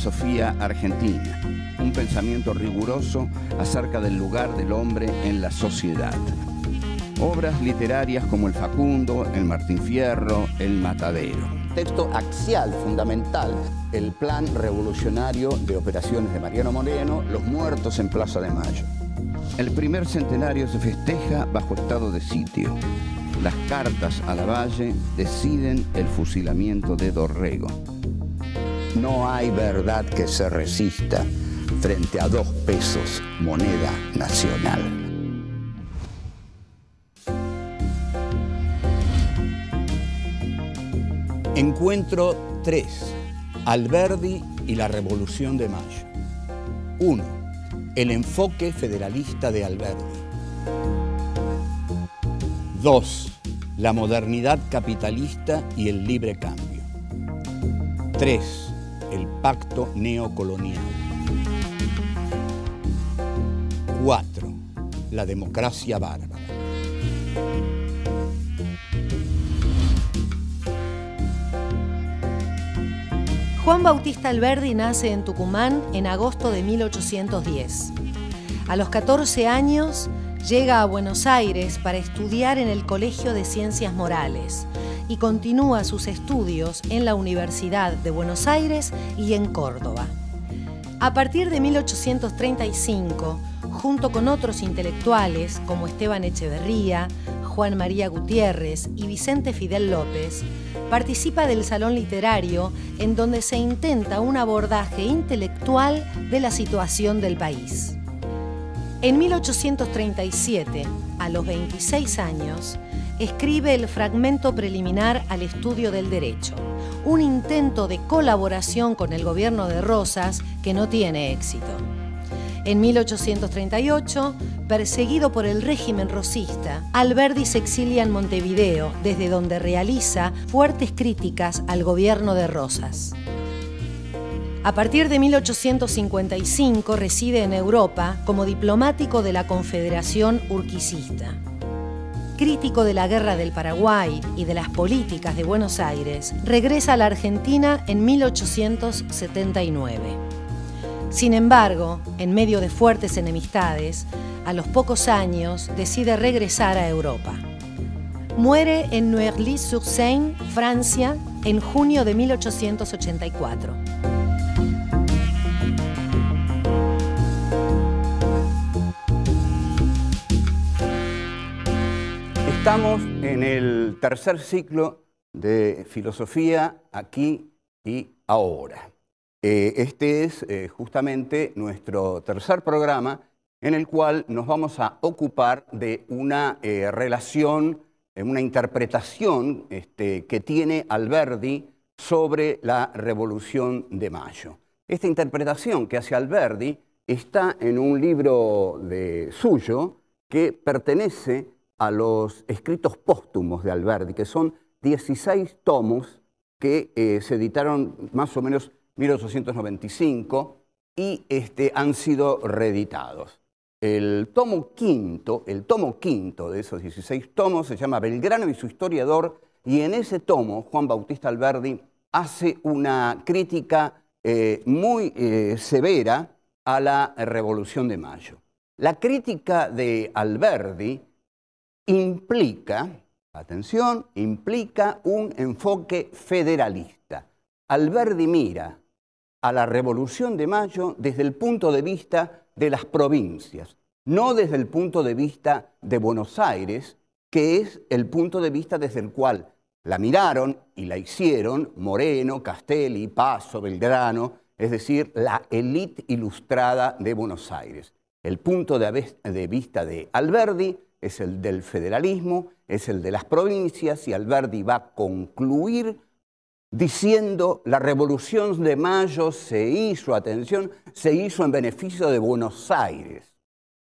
filosofía argentina, un pensamiento riguroso acerca del lugar del hombre en la sociedad. Obras literarias como El Facundo, El Martín Fierro, El Matadero. Texto axial, fundamental, el plan revolucionario de operaciones de Mariano Moreno, Los muertos en Plaza de Mayo. El primer centenario se festeja bajo estado de sitio. Las cartas a la valle deciden el fusilamiento de Dorrego. No hay verdad que se resista frente a dos pesos moneda nacional. Encuentro 3. Alberdi y la Revolución de Mayo. 1. El enfoque federalista de Alberdi. 2. La modernidad capitalista y el libre cambio. 3 pacto neocolonial. 4. La democracia bárbara. Juan Bautista Alberdi nace en Tucumán en agosto de 1810. A los 14 años llega a Buenos Aires para estudiar en el Colegio de Ciencias Morales, y continúa sus estudios en la Universidad de Buenos Aires y en Córdoba. A partir de 1835, junto con otros intelectuales como Esteban Echeverría, Juan María Gutiérrez y Vicente Fidel López, participa del Salón Literario en donde se intenta un abordaje intelectual de la situación del país. En 1837, a los 26 años, escribe el fragmento preliminar al estudio del derecho, un intento de colaboración con el gobierno de Rosas que no tiene éxito. En 1838, perseguido por el régimen rosista, Alberdi se exilia en Montevideo, desde donde realiza fuertes críticas al gobierno de Rosas. A partir de 1855 reside en Europa como diplomático de la Confederación Urquicista crítico de la Guerra del Paraguay y de las políticas de Buenos Aires, regresa a la Argentina en 1879. Sin embargo, en medio de fuertes enemistades, a los pocos años decide regresar a Europa. Muere en Neuilly-sur-Seine, Francia, en junio de 1884. Estamos en el tercer ciclo de filosofía aquí y ahora. Eh, este es eh, justamente nuestro tercer programa en el cual nos vamos a ocupar de una eh, relación, una interpretación este, que tiene Alberdi sobre la Revolución de Mayo. Esta interpretación que hace Alberdi está en un libro suyo que pertenece a a los escritos póstumos de Alberti, que son 16 tomos que eh, se editaron más o menos 1895 y este, han sido reeditados. El tomo, quinto, el tomo quinto de esos 16 tomos se llama Belgrano y su historiador, y en ese tomo Juan Bautista Alberdi hace una crítica eh, muy eh, severa a la Revolución de Mayo. La crítica de Alberdi implica, atención, implica un enfoque federalista. Alberdi mira a la Revolución de Mayo desde el punto de vista de las provincias, no desde el punto de vista de Buenos Aires, que es el punto de vista desde el cual la miraron y la hicieron Moreno, Castelli, Paso, Belgrano, es decir, la élite ilustrada de Buenos Aires. El punto de vista de Alberdi es el del federalismo, es el de las provincias y Alberti va a concluir diciendo la revolución de mayo se hizo, atención, se hizo en beneficio de Buenos Aires.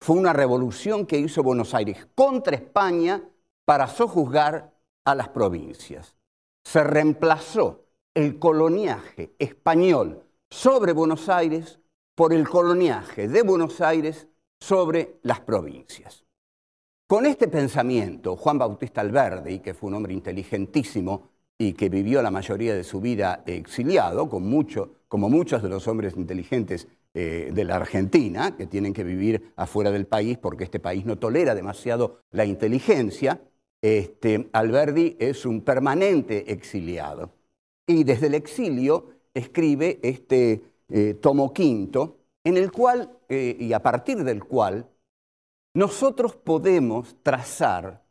Fue una revolución que hizo Buenos Aires contra España para sojuzgar a las provincias. Se reemplazó el coloniaje español sobre Buenos Aires por el coloniaje de Buenos Aires sobre las provincias. Con este pensamiento, Juan Bautista Alberdi, que fue un hombre inteligentísimo y que vivió la mayoría de su vida exiliado, con mucho, como muchos de los hombres inteligentes eh, de la Argentina, que tienen que vivir afuera del país porque este país no tolera demasiado la inteligencia, este, Alberdi es un permanente exiliado. Y desde el exilio escribe este eh, tomo quinto, en el cual, eh, y a partir del cual, nosotros podemos trazar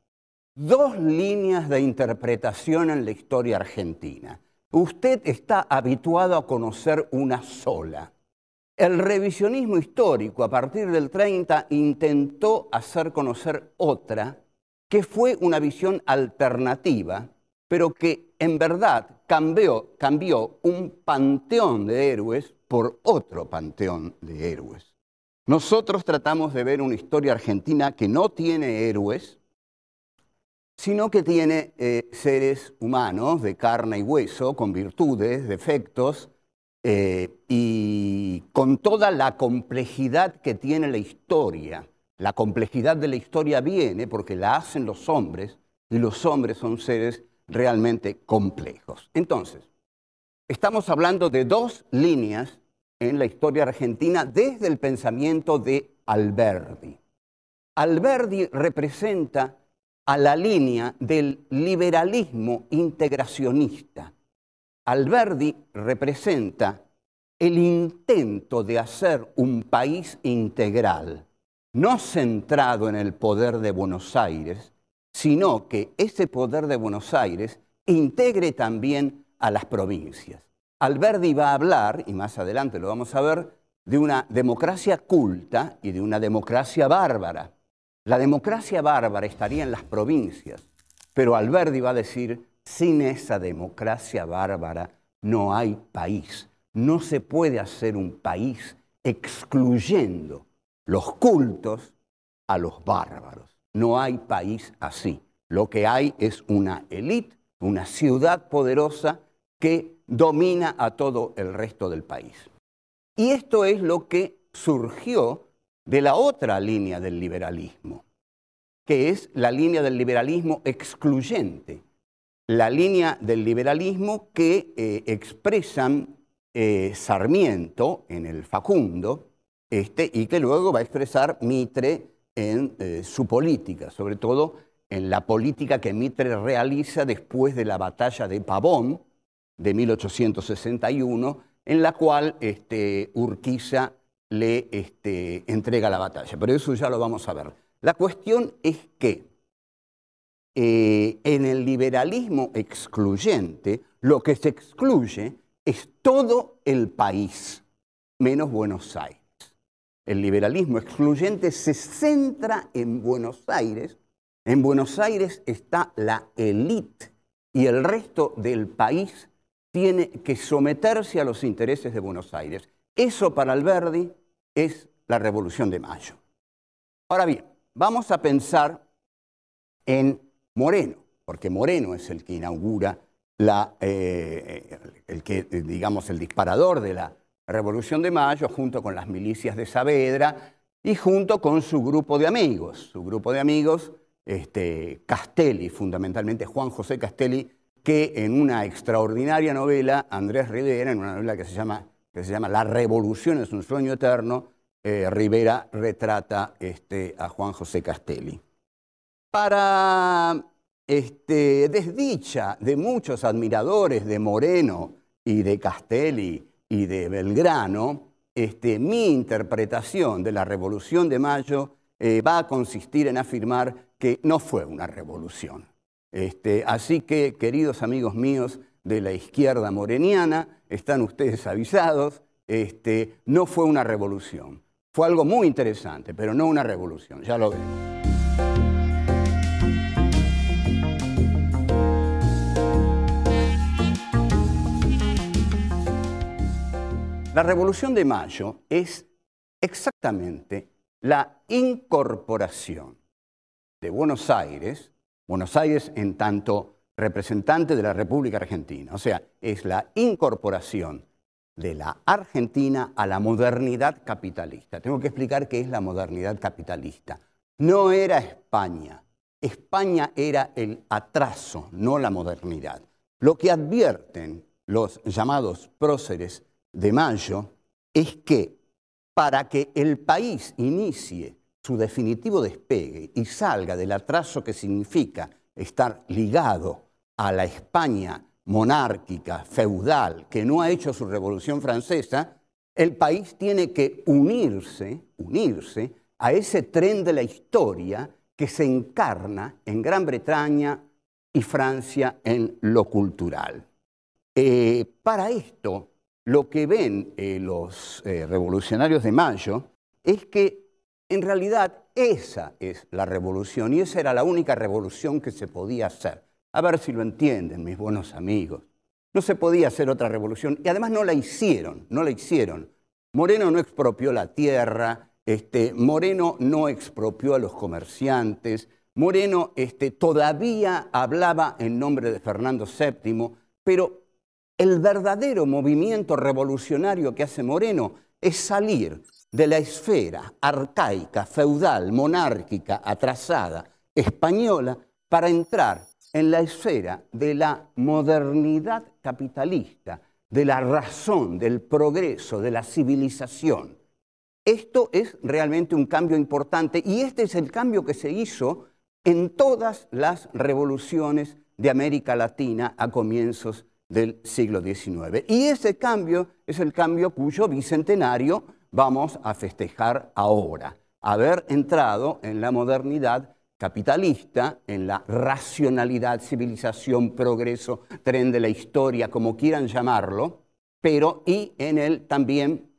dos líneas de interpretación en la historia argentina. Usted está habituado a conocer una sola. El revisionismo histórico a partir del 30 intentó hacer conocer otra, que fue una visión alternativa, pero que en verdad cambió, un panteón de héroes por otro panteón de héroes. Nosotros tratamos de ver una historia argentina que no tiene héroes, sino que tiene eh, seres humanos de carne y hueso, con virtudes, defectos, eh, y con toda la complejidad que tiene la historia. La complejidad de la historia viene porque la hacen los hombres, y los hombres son seres realmente complejos. Entonces, estamos hablando de dos líneas en la historia argentina desde el pensamiento de Alberdi. Alberdi representa a la línea del liberalismo integracionista. Alberdi representa el intento de hacer un país integral, no centrado en el poder de Buenos Aires, sino que ese poder de Buenos Aires integre también a las provincias. Alberti va a hablar, y más adelante lo vamos a ver, de una democracia culta y de una democracia bárbara. La democracia bárbara estaría en las provincias, pero Alberti va a decir, sin esa democracia bárbara no hay país. No se puede hacer un país excluyendo los cultos a los bárbaros. No hay país así. Lo que hay es una élite, una ciudad poderosa que domina a todo el resto del país. Y esto es lo que surgió de la otra línea del liberalismo, que es la línea del liberalismo excluyente, la línea del liberalismo que eh, expresan eh, Sarmiento en el Facundo este, y que luego va a expresar Mitre en eh, su política, sobre todo en la política que Mitre realiza después de la batalla de Pavón, de 1861, en la cual este, Urquiza le este, entrega la batalla. Pero eso ya lo vamos a ver. La cuestión es que eh, en el liberalismo excluyente, lo que se excluye es todo el país, menos Buenos Aires. El liberalismo excluyente se centra en Buenos Aires. En Buenos Aires está la élite y el resto del país tiene que someterse a los intereses de Buenos Aires. Eso para Alberdi es la Revolución de Mayo. Ahora bien, vamos a pensar en Moreno, porque Moreno es el que inaugura la, eh, el que, digamos, el disparador de la Revolución de Mayo, junto con las milicias de Saavedra y junto con su grupo de amigos. Su grupo de amigos, este, Castelli, fundamentalmente Juan José Castelli, que en una extraordinaria novela, Andrés Rivera, en una novela que se llama, La Revolución es un sueño eterno, eh, Rivera retrata este, a Juan José Castelli. Para este, desdicha de muchos admiradores de Moreno y de Castelli y de Belgrano, este, mi interpretación de la Revolución de Mayo eh, va a consistir en afirmar que no fue una revolución, este, así que, queridos amigos míos de la izquierda moreniana, están ustedes avisados, este, no fue una revolución. Fue algo muy interesante, pero no una revolución, ya lo vemos. La Revolución de Mayo es exactamente la incorporación de Buenos Aires Buenos Aires en tanto representante de la República Argentina. O sea, es la incorporación de la Argentina a la modernidad capitalista. Tengo que explicar qué es la modernidad capitalista. No era España. España era el atraso, no la modernidad. Lo que advierten los llamados próceres de Mayo es que para que el país inicie su definitivo despegue y salga del atraso que significa estar ligado a la España monárquica, feudal, que no ha hecho su revolución francesa, el país tiene que unirse, unirse a ese tren de la historia que se encarna en Gran Bretaña y Francia en lo cultural. Eh, para esto, lo que ven eh, los eh, revolucionarios de Mayo es que en realidad, esa es la revolución y esa era la única revolución que se podía hacer. A ver si lo entienden, mis buenos amigos. No se podía hacer otra revolución y además no la hicieron, no la hicieron. Moreno no expropió la tierra, este, Moreno no expropió a los comerciantes, Moreno este, todavía hablaba en nombre de Fernando VII, pero el verdadero movimiento revolucionario que hace Moreno es salir de la esfera arcaica, feudal, monárquica, atrasada, española, para entrar en la esfera de la modernidad capitalista, de la razón, del progreso, de la civilización. Esto es realmente un cambio importante y este es el cambio que se hizo en todas las revoluciones de América Latina a comienzos del siglo XIX. Y ese cambio es el cambio cuyo bicentenario vamos a festejar ahora. Haber entrado en la modernidad capitalista, en la racionalidad, civilización, progreso, tren de la historia, como quieran llamarlo, pero y en el también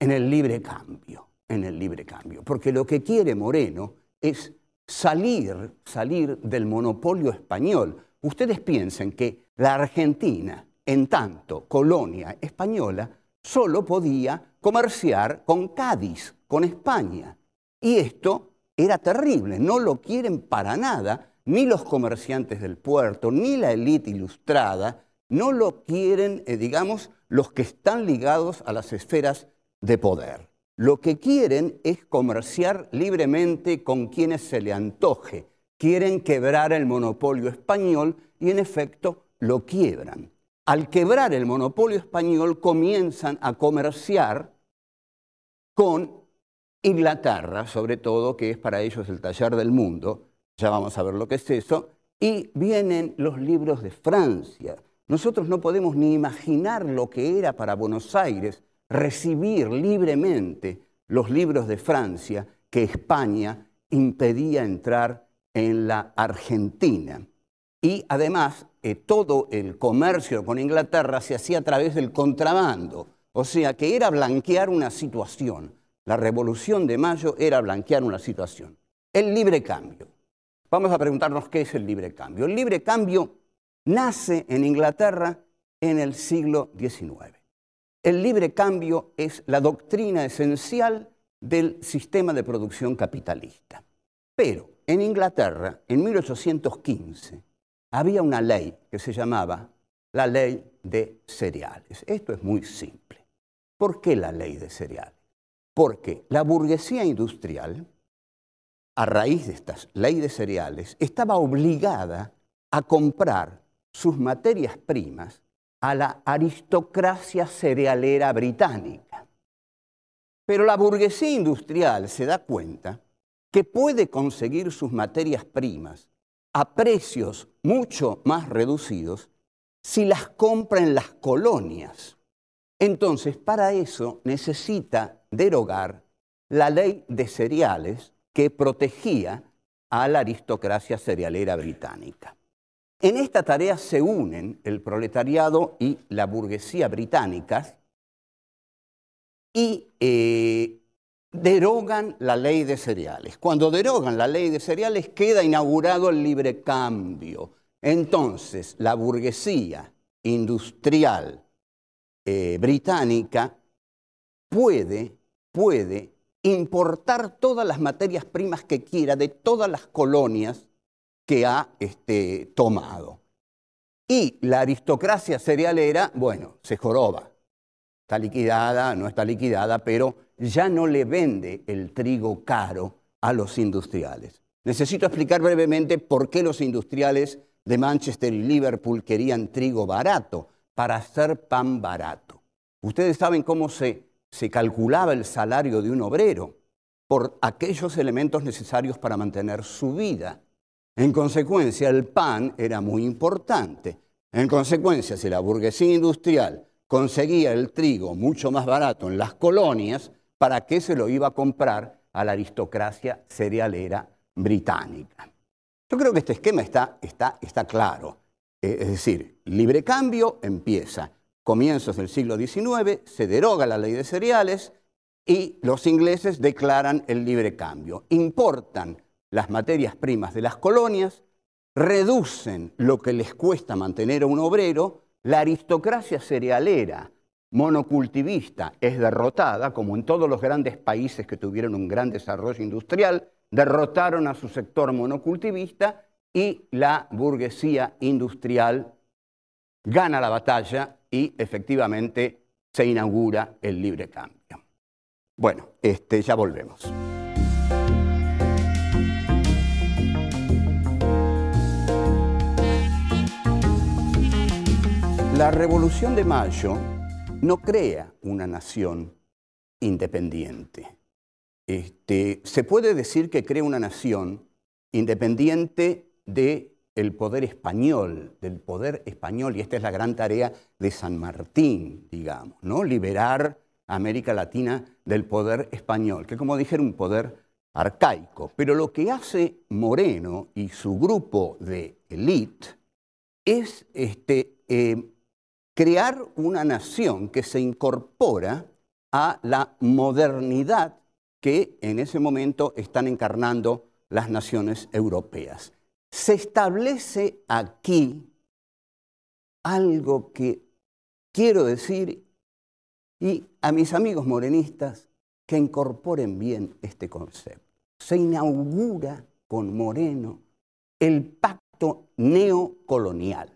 en el libre cambio, en el libre cambio, porque lo que quiere Moreno es salir, salir del monopolio español. Ustedes piensen que la Argentina, en tanto colonia española, solo podía comerciar con Cádiz, con España. Y esto era terrible, no lo quieren para nada, ni los comerciantes del puerto, ni la élite ilustrada, no lo quieren, eh, digamos, los que están ligados a las esferas de poder. Lo que quieren es comerciar libremente con quienes se le antoje. Quieren quebrar el monopolio español y en efecto lo quiebran. Al quebrar el monopolio español comienzan a comerciar con Inglaterra, sobre todo, que es para ellos el taller del mundo, ya vamos a ver lo que es eso, y vienen los libros de Francia. Nosotros no podemos ni imaginar lo que era para Buenos Aires recibir libremente los libros de Francia que España impedía entrar en la Argentina. Y además, eh, todo el comercio con Inglaterra se hacía a través del contrabando. O sea que era blanquear una situación. La revolución de mayo era blanquear una situación. El libre cambio. Vamos a preguntarnos qué es el libre cambio. El libre cambio nace en Inglaterra en el siglo XIX. El libre cambio es la doctrina esencial del sistema de producción capitalista. Pero en Inglaterra, en 1815, había una ley que se llamaba la ley de cereales. Esto es muy simple. ¿Por qué la ley de cereales? Porque la burguesía industrial, a raíz de estas ley de cereales, estaba obligada a comprar sus materias primas a la aristocracia cerealera británica. Pero la burguesía industrial se da cuenta que puede conseguir sus materias primas a precios mucho más reducidos si las compra en las colonias entonces, para eso necesita derogar la ley de cereales que protegía a la aristocracia cerealera británica. En esta tarea se unen el proletariado y la burguesía británicas y eh, derogan la ley de cereales. Cuando derogan la ley de cereales queda inaugurado el libre cambio. Entonces, la burguesía industrial eh, británica puede, puede importar todas las materias primas que quiera de todas las colonias que ha este, tomado. Y la aristocracia cerealera, bueno, se joroba. Está liquidada, no está liquidada, pero ya no le vende el trigo caro a los industriales. Necesito explicar brevemente por qué los industriales de Manchester y Liverpool querían trigo barato para hacer pan barato. Ustedes saben cómo se, calculaba el salario de un obrero por aquellos elementos necesarios para mantener su vida. En consecuencia, el pan era muy importante. En consecuencia, si la burguesía industrial conseguía el trigo mucho más barato en las colonias, ¿para qué se lo iba a comprar a la aristocracia cerealera británica? Yo creo que este esquema está claro. Eh, es decir, libre cambio empieza comienzos del siglo XIX, se deroga la ley de cereales y los ingleses declaran el libre cambio. Importan las materias primas de las colonias, reducen lo que les cuesta mantener a un obrero, la aristocracia cerealera monocultivista es derrotada, como en todos los grandes países que tuvieron un gran desarrollo industrial, derrotaron a su sector monocultivista y la burguesía industrial gana la batalla y efectivamente se inaugura el libre cambio. Bueno, este, ya volvemos. La Revolución de Mayo no crea una nación independiente. Este, se puede decir que crea una nación independiente del poder español, del poder español, y esta es la gran tarea de San Martín, digamos, ¿no? liberar América Latina del poder español, que como dije era un poder arcaico. Pero lo que hace Moreno y su grupo de élite es este, eh, crear una nación que se incorpora a la modernidad que en ese momento están encarnando las naciones europeas se establece aquí algo que quiero decir y a mis amigos morenistas que incorporen bien este concepto. Se inaugura con Moreno el pacto neocolonial.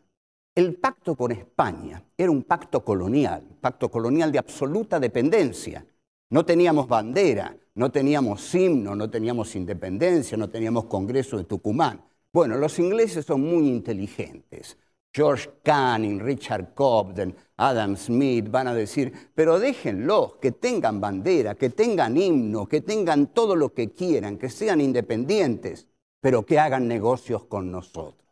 El pacto con España era un pacto colonial, pacto colonial de absoluta dependencia. No teníamos bandera, no teníamos himno, no teníamos independencia, no teníamos Congreso de Tucumán bueno, los ingleses son muy inteligentes. George Canning, Richard Cobden, Adam Smith van a decir, pero déjenlos, que tengan bandera, que tengan himno, que tengan todo lo que quieran, que sean independientes, pero que hagan negocios con nosotros.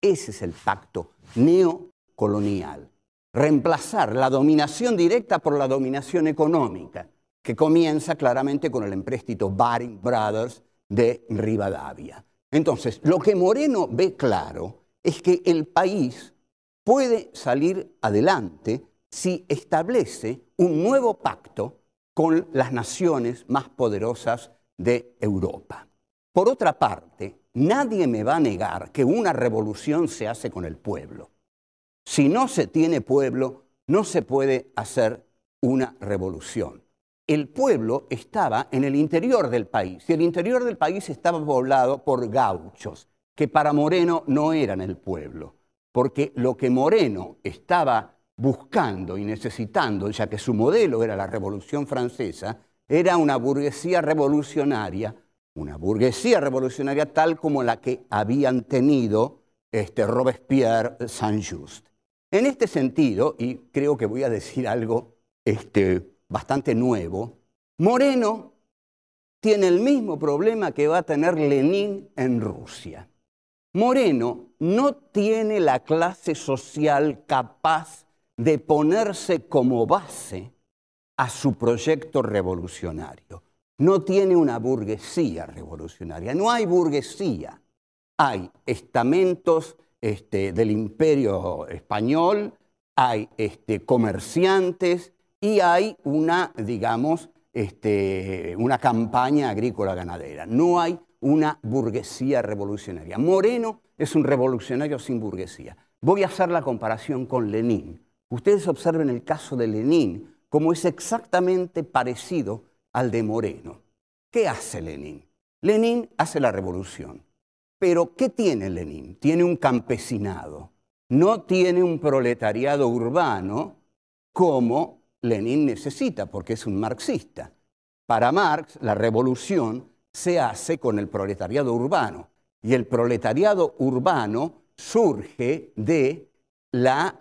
Ese es el pacto neocolonial. Reemplazar la dominación directa por la dominación económica, que comienza claramente con el empréstito Baring Brothers de Rivadavia. Entonces, lo que Moreno ve claro es que el país puede salir adelante si establece un nuevo pacto con las naciones más poderosas de Europa. Por otra parte, nadie me va a negar que una revolución se hace con el pueblo. Si no se tiene pueblo, no se puede hacer una revolución el pueblo estaba en el interior del país y el interior del país estaba poblado por gauchos, que para Moreno no eran el pueblo, porque lo que Moreno estaba buscando y necesitando, ya que su modelo era la Revolución Francesa, era una burguesía revolucionaria, una burguesía revolucionaria tal como la que habían tenido este, Robespierre Saint-Just. En este sentido, y creo que voy a decir algo este, bastante nuevo, Moreno tiene el mismo problema que va a tener Lenin en Rusia. Moreno no tiene la clase social capaz de ponerse como base a su proyecto revolucionario. No tiene una burguesía revolucionaria, no hay burguesía. Hay estamentos este, del imperio español, hay este, comerciantes, y hay una, digamos, este, una campaña agrícola ganadera. No hay una burguesía revolucionaria. Moreno es un revolucionario sin burguesía. Voy a hacer la comparación con Lenin. Ustedes observen el caso de Lenin, como es exactamente parecido al de Moreno. ¿Qué hace Lenin? Lenin hace la revolución. Pero ¿qué tiene Lenin? Tiene un campesinado. No tiene un proletariado urbano como Lenin necesita, porque es un marxista. Para Marx, la revolución se hace con el proletariado urbano, y el proletariado urbano surge de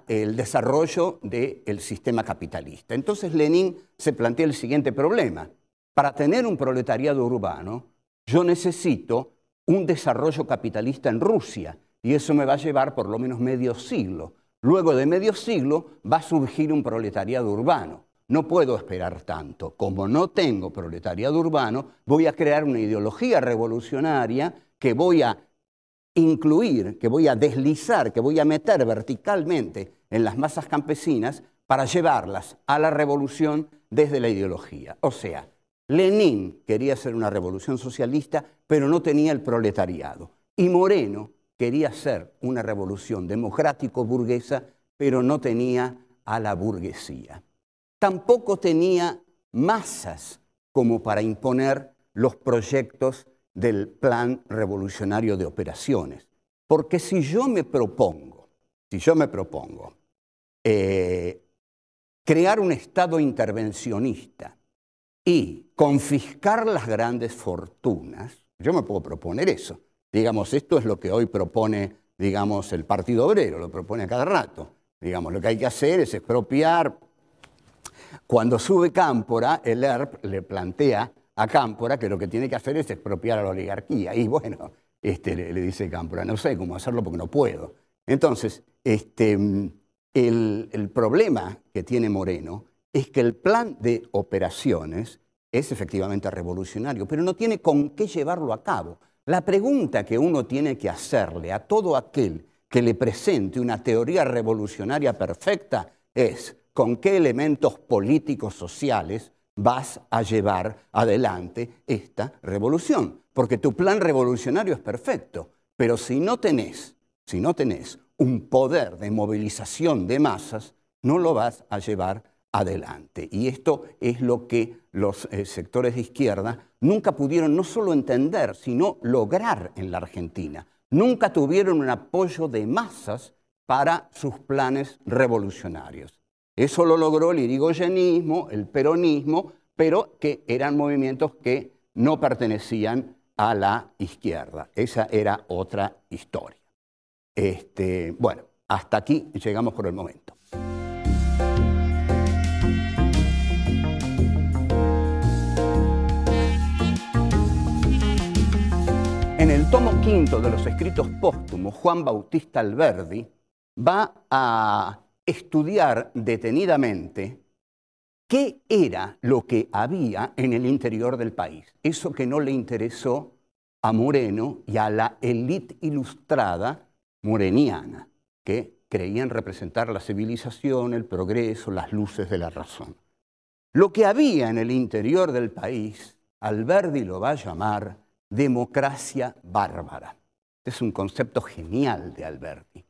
el desarrollo del sistema capitalista. Entonces Lenin se plantea el siguiente problema. Para tener un proletariado urbano, yo necesito un desarrollo capitalista en Rusia, y eso me va a llevar por lo menos medio siglo. Luego de medio siglo va a surgir un proletariado urbano. No puedo esperar tanto. Como no tengo proletariado urbano, voy a crear una ideología revolucionaria que voy a incluir, que voy a deslizar, que voy a meter verticalmente en las masas campesinas para llevarlas a la revolución desde la ideología. O sea, Lenin quería hacer una revolución socialista, pero no tenía el proletariado. Y Moreno quería hacer una revolución democrático-burguesa, pero no tenía a la burguesía. Tampoco tenía masas como para imponer los proyectos del plan revolucionario de operaciones. Porque si yo me propongo, si yo me propongo eh, crear un Estado intervencionista y confiscar las grandes fortunas, yo me puedo proponer eso, Digamos, esto es lo que hoy propone, digamos, el Partido Obrero, lo propone a cada rato. Digamos, lo que hay que hacer es expropiar. Cuando sube Cámpora, el ERP le plantea a Cámpora que lo que tiene que hacer es expropiar a la oligarquía. Y bueno, este, le, dice Cámpora, no sé cómo hacerlo porque no puedo. Entonces, este, el, el problema que tiene Moreno es que el plan de operaciones es efectivamente revolucionario, pero no tiene con qué llevarlo a cabo. La pregunta que uno tiene que hacerle a todo aquel que le presente una teoría revolucionaria perfecta es, ¿con qué elementos políticos sociales vas a llevar adelante esta revolución? Porque tu plan revolucionario es perfecto, pero si no tenés, si no tenés un poder de movilización de masas, no lo vas a llevar adelante. Y esto es lo que los eh, sectores de izquierda, nunca pudieron no solo entender, sino lograr en la Argentina. Nunca tuvieron un apoyo de masas para sus planes revolucionarios. Eso lo logró el irigoyenismo, el peronismo, pero que eran movimientos que no pertenecían a la izquierda. Esa era otra historia. Este, bueno, hasta aquí llegamos por el momento. quinto de los escritos póstumos, Juan Bautista Alberdi, va a estudiar detenidamente qué era lo que había en el interior del país, eso que no le interesó a Moreno y a la élite ilustrada moreniana, que creían representar la civilización, el progreso, las luces de la razón. Lo que había en el interior del país, Alberdi lo va a llamar democracia bárbara. Este es un concepto genial de Alberti.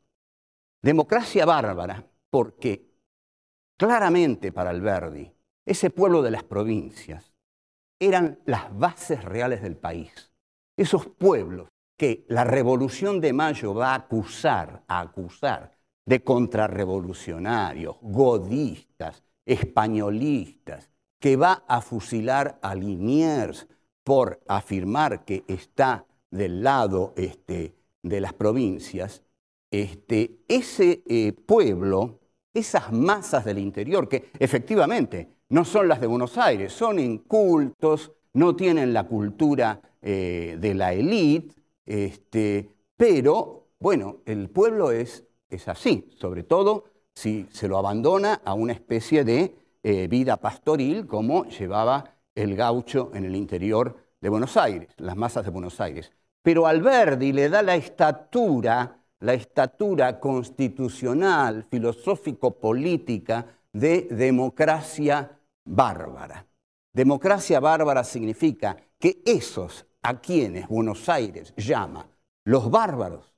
Democracia bárbara porque claramente para Alberti ese pueblo de las provincias eran las bases reales del país. Esos pueblos que la revolución de mayo va a acusar, a acusar de contrarrevolucionarios, godistas, españolistas, que va a fusilar a Liniers, por afirmar que está del lado este, de las provincias, este, ese eh, pueblo, esas masas del interior, que efectivamente no son las de Buenos Aires, son incultos, no tienen la cultura eh, de la élite, este, pero bueno, el pueblo es, es así, sobre todo si se lo abandona a una especie de eh, vida pastoril como llevaba el gaucho en el interior de Buenos Aires, las masas de Buenos Aires. Pero Alberdi le da la estatura, la estatura constitucional, filosófico-política de democracia bárbara. Democracia bárbara significa que esos a quienes Buenos Aires llama los bárbaros,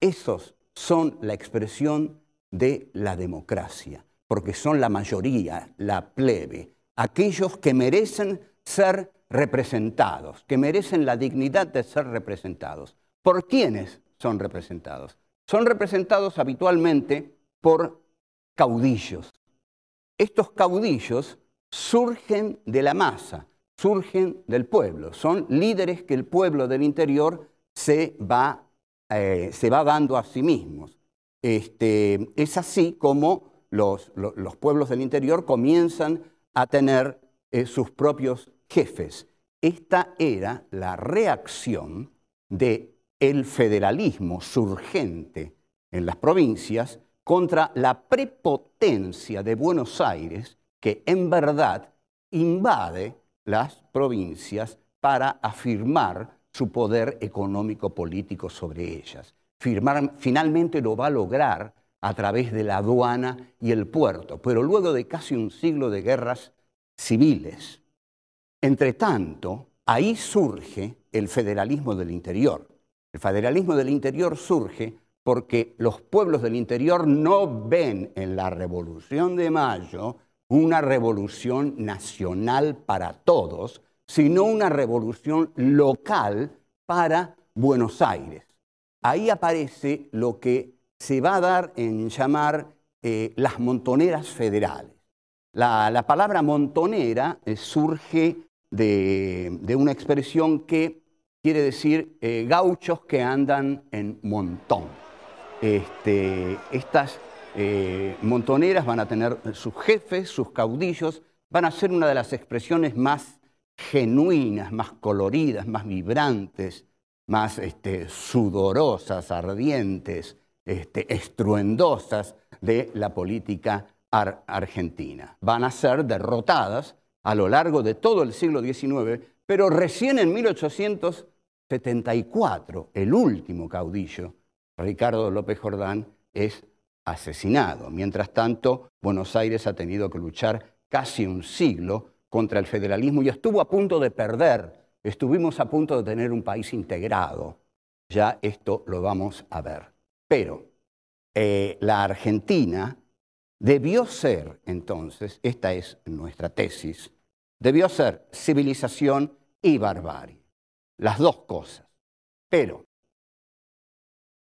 esos son la expresión de la democracia, porque son la mayoría, la plebe, aquellos que merecen ser representados, que merecen la dignidad de ser representados. ¿Por quiénes son representados? Son representados habitualmente por caudillos. Estos caudillos surgen de la masa, surgen del pueblo, son líderes que el pueblo del interior se va, eh, dando a sí mismos. Este, es así como los, los pueblos del interior comienzan a tener eh, sus propios jefes. Esta era la reacción de el federalismo surgente en las provincias contra la prepotencia de Buenos Aires que en verdad invade las provincias para afirmar su poder económico político sobre ellas. finalmente lo va a lograr a través de la aduana y el puerto, pero luego de casi un siglo de guerras civiles. Entre tanto, ahí surge el federalismo del interior. El federalismo del interior surge porque los pueblos del interior no ven en la Revolución de Mayo una revolución nacional para todos, sino una revolución local para Buenos Aires. Ahí aparece lo que se va a dar en llamar eh, las montoneras federales. La, palabra montonera eh, surge de, una expresión que quiere decir eh, gauchos que andan en montón. Este, estas montoneras van a tener sus jefes, sus caudillos, van a ser una de las expresiones más genuinas, más coloridas, más vibrantes, más este, sudorosas, ardientes, este, estruendosas de la política argentina. Van a ser derrotadas a lo largo de todo el siglo XIX, pero recién en 1874, el último caudillo, Ricardo López Jordán, es asesinado. Mientras tanto, Buenos Aires ha tenido que luchar casi un siglo contra el federalismo y estuvo a punto de perder, estuvimos a punto de tener un país integrado. Ya esto lo vamos a ver. Pero eh, la Argentina debió ser, entonces, esta es nuestra tesis, debió ser civilización y barbarie, las dos cosas. Pero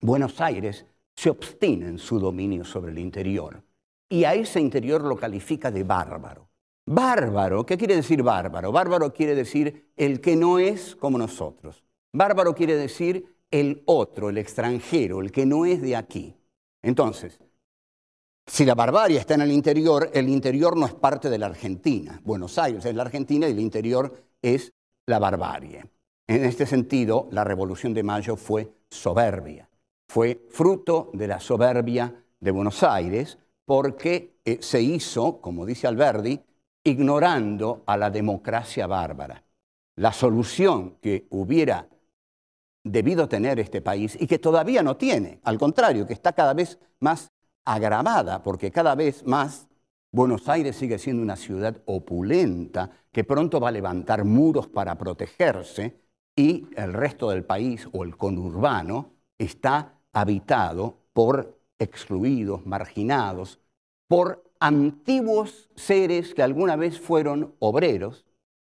Buenos Aires se obstina en su dominio sobre el interior y a ese interior lo califica de bárbaro. Bárbaro, ¿qué quiere decir bárbaro? Bárbaro quiere decir el que no es como nosotros. Bárbaro quiere decir el otro, el extranjero, el que no es de aquí. Entonces, si la barbarie está en el interior, el interior no es parte de la Argentina. Buenos Aires es la Argentina y el interior es la barbarie. En este sentido, la Revolución de Mayo fue soberbia. Fue fruto de la soberbia de Buenos Aires porque eh, se hizo, como dice Alberdi, ignorando a la democracia bárbara. La solución que hubiera debido tener este país y que todavía no tiene, al contrario, que está cada vez más agravada, porque cada vez más Buenos Aires sigue siendo una ciudad opulenta que pronto va a levantar muros para protegerse y el resto del país o el conurbano está habitado por excluidos, marginados, por antiguos seres que alguna vez fueron obreros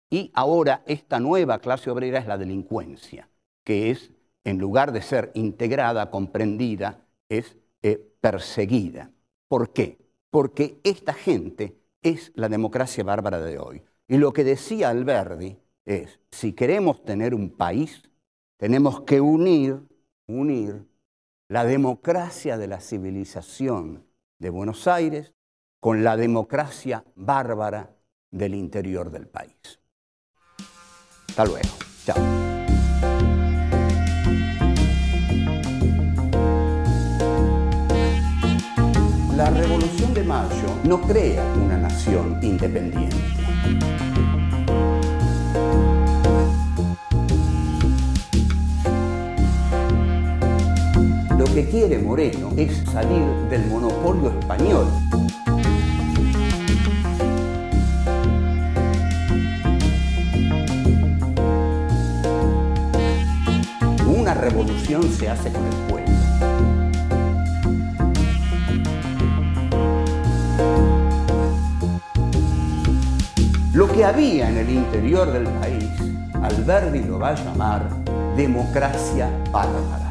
y ahora esta nueva clase obrera es la delincuencia que es, en lugar de ser integrada, comprendida, es eh, perseguida. ¿Por qué? Porque esta gente es la democracia bárbara de hoy. Y lo que decía Alberdi es, si queremos tener un país, tenemos que unir, unir la democracia de la civilización de Buenos Aires con la democracia bárbara del interior del país. Hasta luego. Chao. La Revolución de Mayo no crea una nación independiente. Lo que quiere Moreno es salir del monopolio español. Una revolución se hace con el pueblo. que había en el interior del país, Alberti lo va a llamar democracia bárbara.